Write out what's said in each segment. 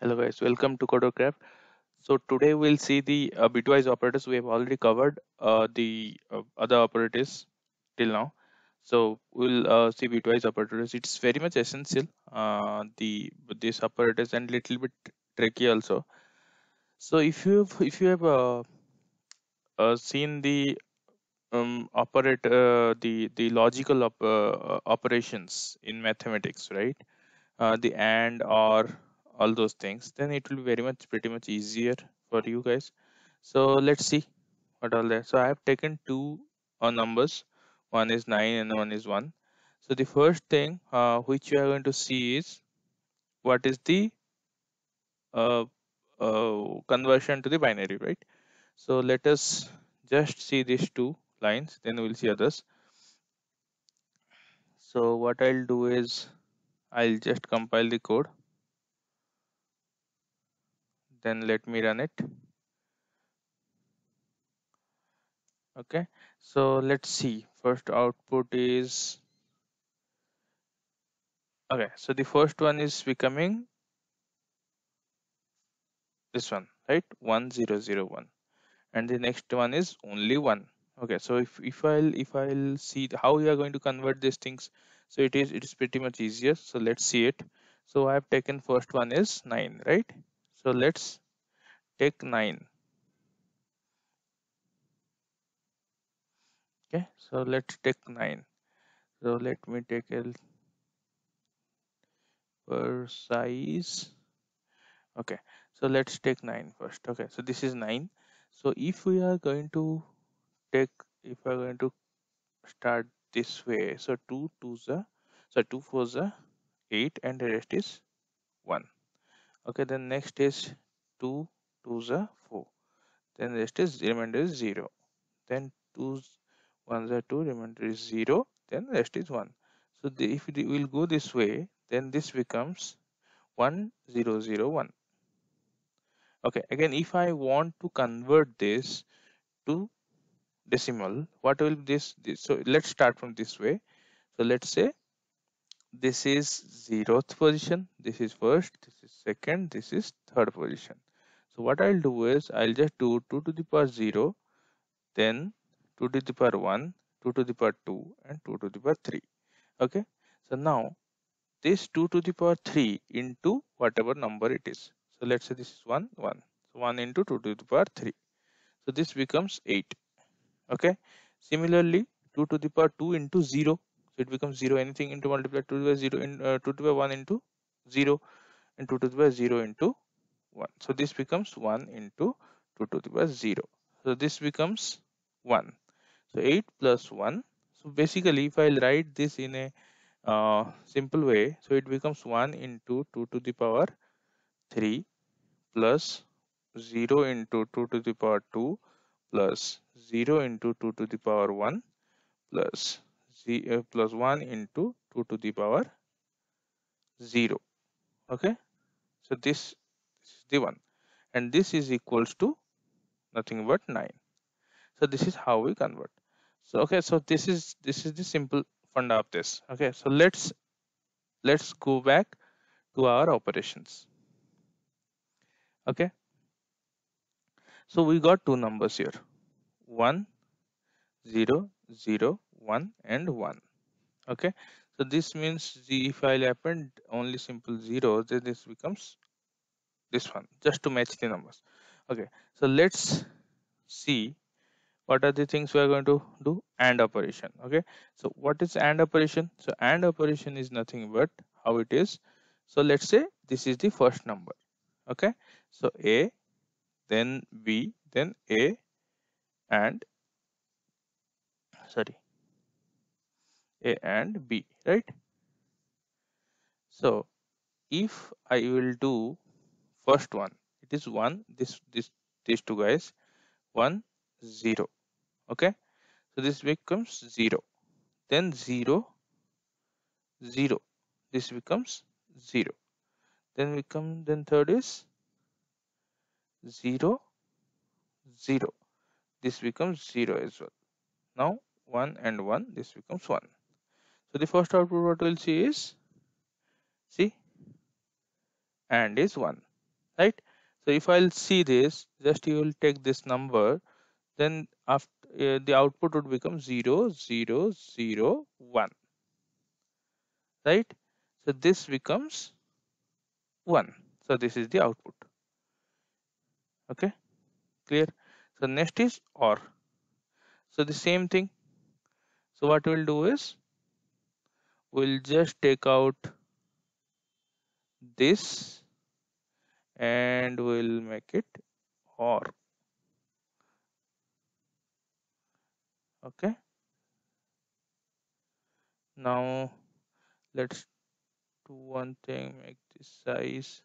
hello guys welcome to codocraft so today we'll see the uh, bitwise operators we have already covered uh, the uh, other operators till now so we'll uh, see bitwise operators it's very much essential uh, the these operators and little bit tricky also so if you if you have uh, seen the um, operator the the logical op operations in mathematics right the and or all those things then it will be very much pretty much easier for you guys so let's see what all there so i have taken two uh, numbers one is 9 and one is 1 so the first thing uh, which you are going to see is what is the uh, uh conversion to the binary right so let us just see these two lines then we'll see others so what i'll do is i'll just compile the code then let me run it okay so let's see first output is okay so the first one is becoming this one right 1001 and the next one is only one okay so if if i'll if i'll see how we are going to convert these things so it is it is pretty much easier so let's see it so i have taken first one is 9 right so let's take 9 okay so let's take 9 so let me take a per size okay so let's take 9 first okay so this is 9 so if we are going to take if we are going to start this way so 2 2 the so 2 for the 8 and the rest is 1 okay then next is 2 two's are 4 then rest is remainder is 0 then 2 1s are 2 remainder is 0 then rest is 1 so the, if we will go this way then this becomes 1 0 0 1 okay again if I want to convert this to decimal what will this, this so let's start from this way so let's say this is zeroth position this is first this is second this is third position so what i'll do is i'll just do 2 to the power 0 then 2 to the power 1 2 to the power 2 and 2 to the power 3 okay so now this 2 to the power 3 into whatever number it is so let's say this is 1 1 so 1 into 2 to the power 3 so this becomes 8 okay similarly 2 to the power 2 into 0 it becomes 0 anything into multiply 2 to the 0 in uh, 2 to the 1 into 0 and 2 to the 0 into 1 so this becomes 1 into 2 to the 0 so this becomes 1 so 8 plus 1 so basically if i write this in a uh, simple way so it becomes 1 into 2 to the power 3 plus 0 into 2 to the power 2 plus 0 into 2 to the power 1 plus the plus plus 1 into 2 to the power 0 okay so this, is the one and this is equals to nothing but 9 so this is how we convert so okay so this is this is the simple funda of this okay so let's let's go back to our operations okay so we got two numbers here 1 0 0 1 and 1 okay so this means the if I append only simple 0 then this becomes this one just to match the numbers okay so let's see what are the things we are going to do and operation okay so what is and operation so and operation is nothing but how it is so let's say this is the first number okay so a then b then a and sorry a and b right so if i will do first one it is one this this these two guys one zero okay so this becomes zero then zero zero this becomes zero then we come then third is zero zero this becomes zero as well now one and one this becomes one so the first output what we'll see is see and is 1 right so if i'll see this just you will take this number then after uh, the output would become 0 0 0 1 right so this becomes 1 so this is the output okay clear so next is or so the same thing so what we'll do is we'll just take out this and we'll make it or okay now let's do one thing make this size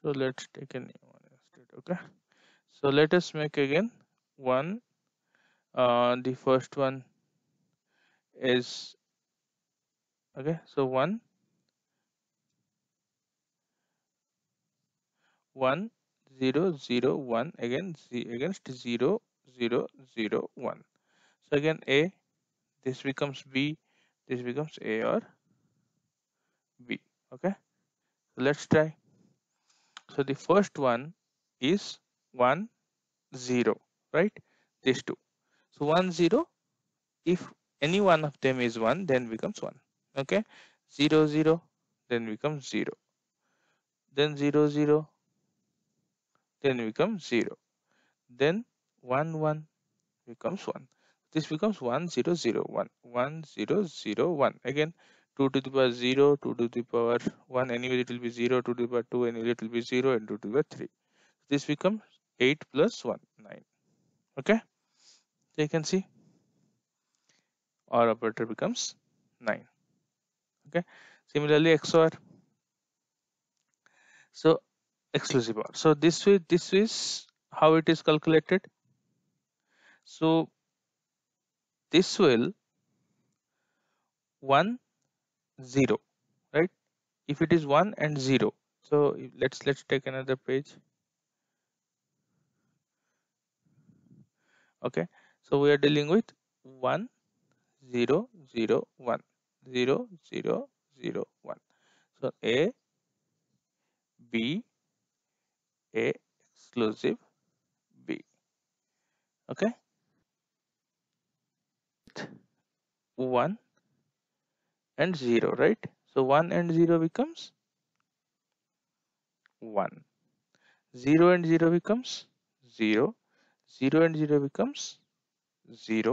so let's take a new one instead okay so let us make again one uh, the first one is okay so one one zero zero one again z against zero zero zero one so again a this becomes b this becomes a or b okay so let's try so the first one is 1 0 right these two so 1 0 if any one of them is 1 then becomes 1 okay 0 0 then becomes 0 then 0 0 then becomes 0 then 1 1 becomes 1 this becomes 1 0 0 1 1 0 0 1 again 2 to the power 0 2 to the power 1 anyway it will be 0 2 to the power 2 anyway it will be 0 and 2 to the power 3 this becomes 8 plus 1 9 okay so you can see or operator becomes 9 okay similarly XOR so exclusive OR so this way this is how it is calculated so this will 1 0 right if it is 1 and 0 so let's let's take another page okay so we are dealing with 1 0 0 1 0 0 0 1 so a b a exclusive b okay 1 and 0 right so 1 and 0 becomes 1 0 and 0 becomes 0 0 and 0 becomes 0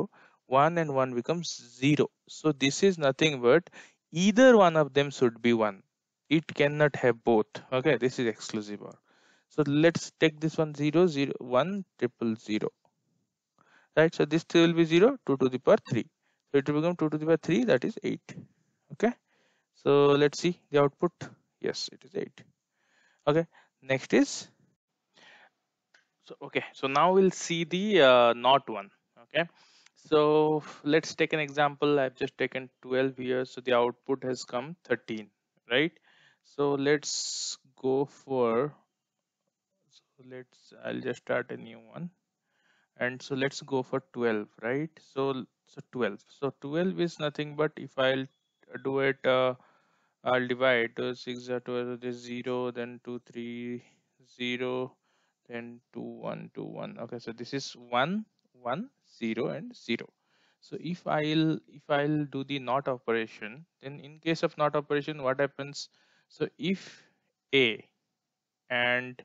1 and 1 becomes 0 so this is nothing but either one of them should be 1 it cannot have both okay this is exclusive or so let's take this one 0 0 1 triple 0 right so this will be 0 2 to the power 3 so it will become 2 to the power 3 that is 8 okay so let's see the output yes it is 8 okay next is so okay so now we'll see the uh, not one okay so let's take an example i've just taken 12 here so the output has come 13 right so let's go for so let's i'll just start a new one and so let's go for 12 right so so 12 so 12 is nothing but if i'll uh, do it uh, i'll divide uh, 6 uh, 12 is uh, 0 then 2 3 0 then 2 1 2 1 okay so this is 1 1 0 and 0 so if i'll if i'll do the not operation then in case of not operation what happens so if a and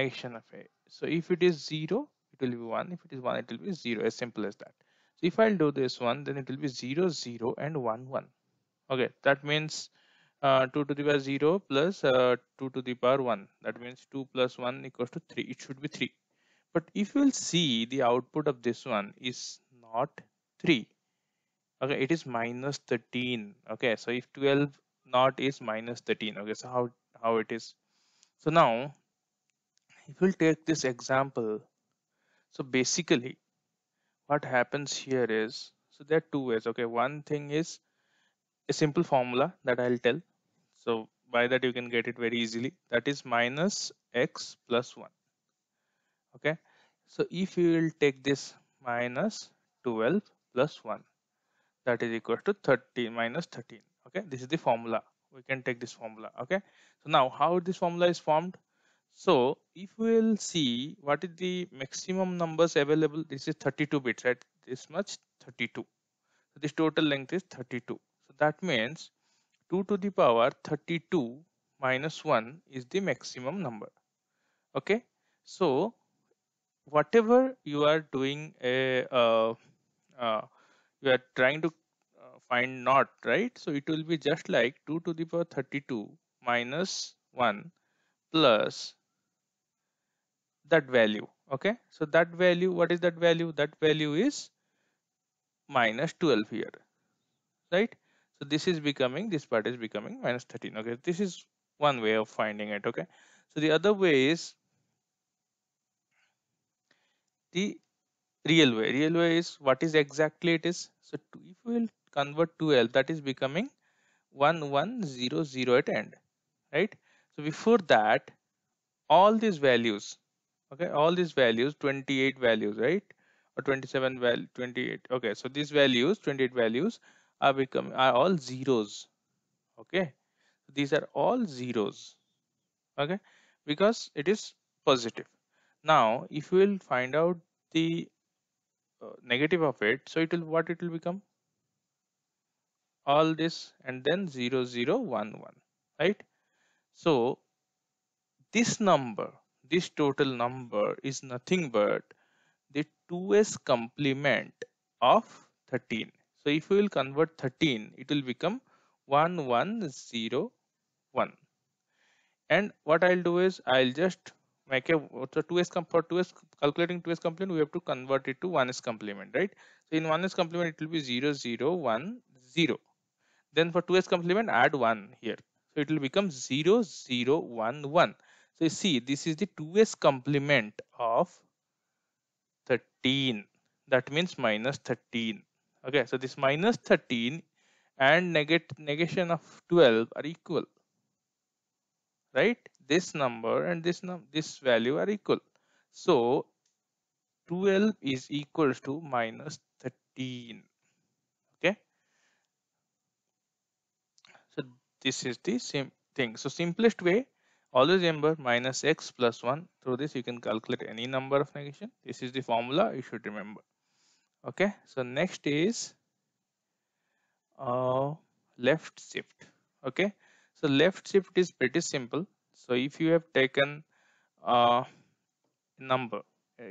negation of a so if it is 0 it will be 1 if it is 1 it will be 0 as simple as that so if i'll do this one then it will be 0 0 and 1 1 okay that means uh, 2 to the power 0 plus, uh, 2 to the power 1 that means 2 plus 1 equals to 3 it should be 3 but if you will see the output of this one is not 3 okay it is minus 13 okay so if 12 not is minus 13 okay so how how it is so now if we'll take this example so basically what happens here is so there are two ways okay one thing is a simple formula that I'll tell. So by that you can get it very easily. That is minus x plus 1. Okay. So if you will take this minus 12 plus 1 that is equal to 30 minus 13. Okay. This is the formula. We can take this formula. Okay. So now how this formula is formed? So if we will see what is the maximum numbers available, this is 32 bits, right? This much 32. So this total length is 32 that means 2 to the power 32 minus 1 is the maximum number okay so whatever you are doing a eh, uh, uh, you are trying to uh, find not right so it will be just like 2 to the power 32 minus 1 plus that value okay so that value what is that value that value is minus 12 here right so this is becoming this part is becoming minus 13 okay this is one way of finding it okay so the other way is the real way real way is what is exactly it is so if we will convert to l that is becoming 1100 at end right so before that all these values okay all these values 28 values right or 27 val 28 okay so these values 28 values are become are all zeros okay these are all zeros okay because it is positive now if we will find out the uh, negative of it so it will what it will become all this and then 0011 right so this number this total number is nothing but the 2s complement of 13 so if we will convert 13, it will become 1101. And what I'll do is I'll just make a 2s for 2s calculating 2s complement we have to convert it to 1s complement right so in 1s complement it will be 0 0 1 0 then for 2s complement add 1 here so it will become 0 0 1 1 so you see this is the 2s complement of 13 that means minus 13 okay so this minus 13 and negate negation of 12 are equal right this number and this num this value are equal so 12 is equal to minus 13 okay so this is the same thing so simplest way always remember minus x plus 1 through this you can calculate any number of negation this is the formula you should remember okay so next is uh, left shift okay so left shift is pretty simple so if you have taken a uh, number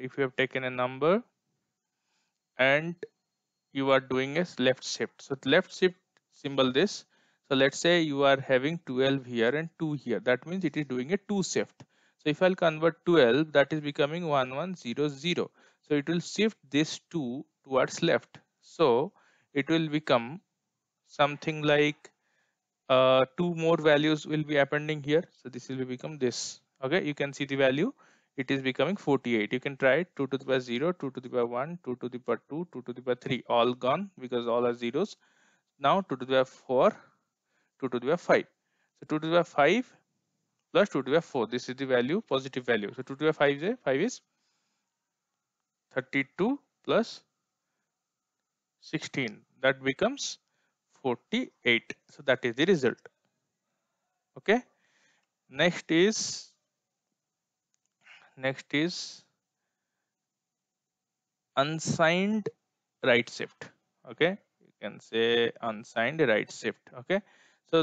if you have taken a number and you are doing a left shift so left shift symbol this so let's say you are having 12 here and 2 here that means it is doing a 2 shift so if I'll convert 12 that is becoming 1100 so it will shift this 2 towards left so it will become something like uh, two more values will be appending here so this will become this okay you can see the value it is becoming 48 you can try it 2 to the power 0 2 to the power 1 2 to the power 2 2 to the power 3 all gone because all are zeros now 2 to the power 4 2 to the power 5 so 2 to the power 5 plus 2 to the power 4 this is the value positive value so 2 to the power 5 is 5 is 32 plus 16 that becomes 48 so that is the result okay next is next is unsigned right shift okay you can say unsigned right shift okay so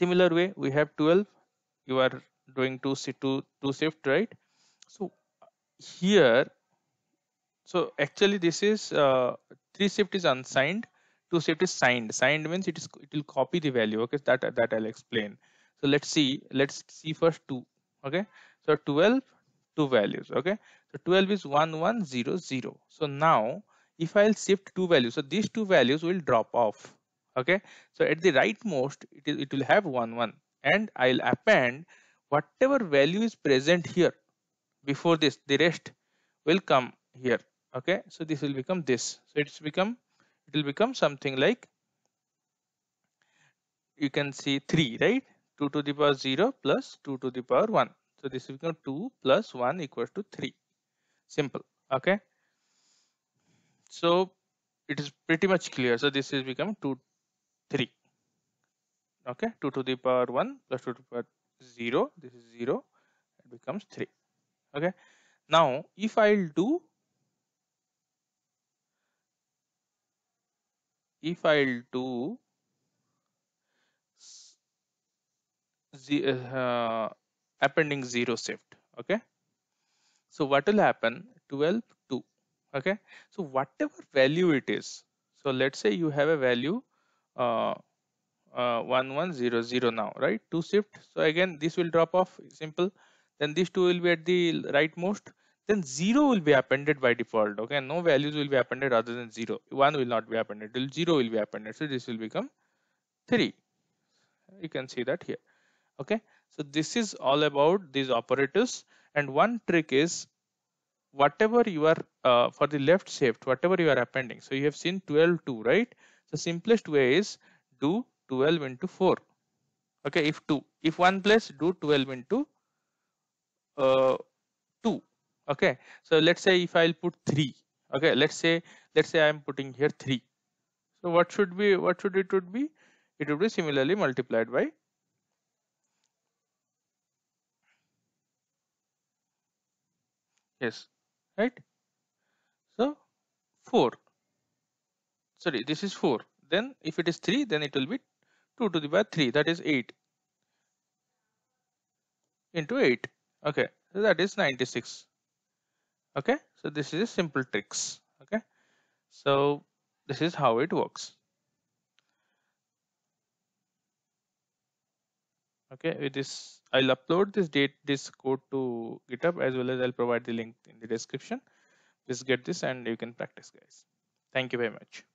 similar way we have 12 you are doing two shift right so here so actually this is uh, three shift is unsigned two shift is signed signed means it is it will copy the value okay that that i'll explain so let's see let's see first two okay so 12 two values okay so 12 is 1100 so now if i'll shift two values so these two values will drop off okay so at the rightmost it, is, it will have 1 1 and i'll append whatever value is present here before this the rest will come here okay so this will become this so it's become it will become something like you can see 3 right 2 to the power 0 plus 2 to the power 1 so this will become 2 plus 1 equals to 3 simple okay so it is pretty much clear so this is become 2 3 okay 2 to the power 1 plus 2 to the power 0 this is 0 it becomes 3 okay now if i'll do if I'll do the, uh, uh, appending 0 shift okay so what will happen 12 2 okay so whatever value it is so let's say you have a value uh, uh, 1100 now right 2 shift so again this will drop off simple then these two will be at the rightmost then zero will be appended by default. Okay, no values will be appended other than zero. One will not be appended. Till zero will be appended. So this will become three. You can see that here. Okay, so this is all about these operators. And one trick is whatever you are uh, for the left shift, whatever you are appending. So you have seen 12 2, right? So simplest way is do 12 into 4. Okay, if 2, if 1 plus do 12 into uh, 2 okay so let's say if i'll put 3 okay let's say let's say i'm putting here 3 so what should be what should it would be it would be similarly multiplied by yes right so 4 sorry this is 4 then if it is 3 then it will be 2 to the power 3 that is 8 into 8 okay so that is 96 okay so this is a simple tricks okay so this is how it works okay with this i'll upload this date this code to github as well as i'll provide the link in the description please get this and you can practice guys thank you very much